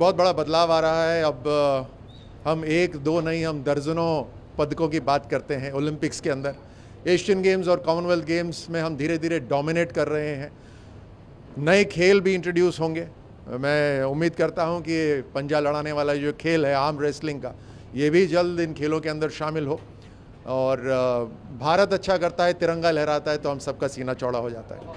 बहुत बड़ा बदलाव आ रहा है अब हम एक दो नहीं हम दर्जनों पदकों की बात करते हैं ओलंपिक्स के अंदर एशियन गेम्स और कॉमनवेल्थ गेम्स में हम धीरे धीरे डोमिनेट कर रहे हैं नए खेल भी इंट्रोड्यूस होंगे मैं उम्मीद करता हूं कि पंजा लड़ाने वाला जो खेल है आर्म रेसलिंग का ये भी जल्द इन खेलों के अंदर शामिल हो और भारत अच्छा करता है तिरंगा लहराता है तो हम सबका सीना चौड़ा हो जाता है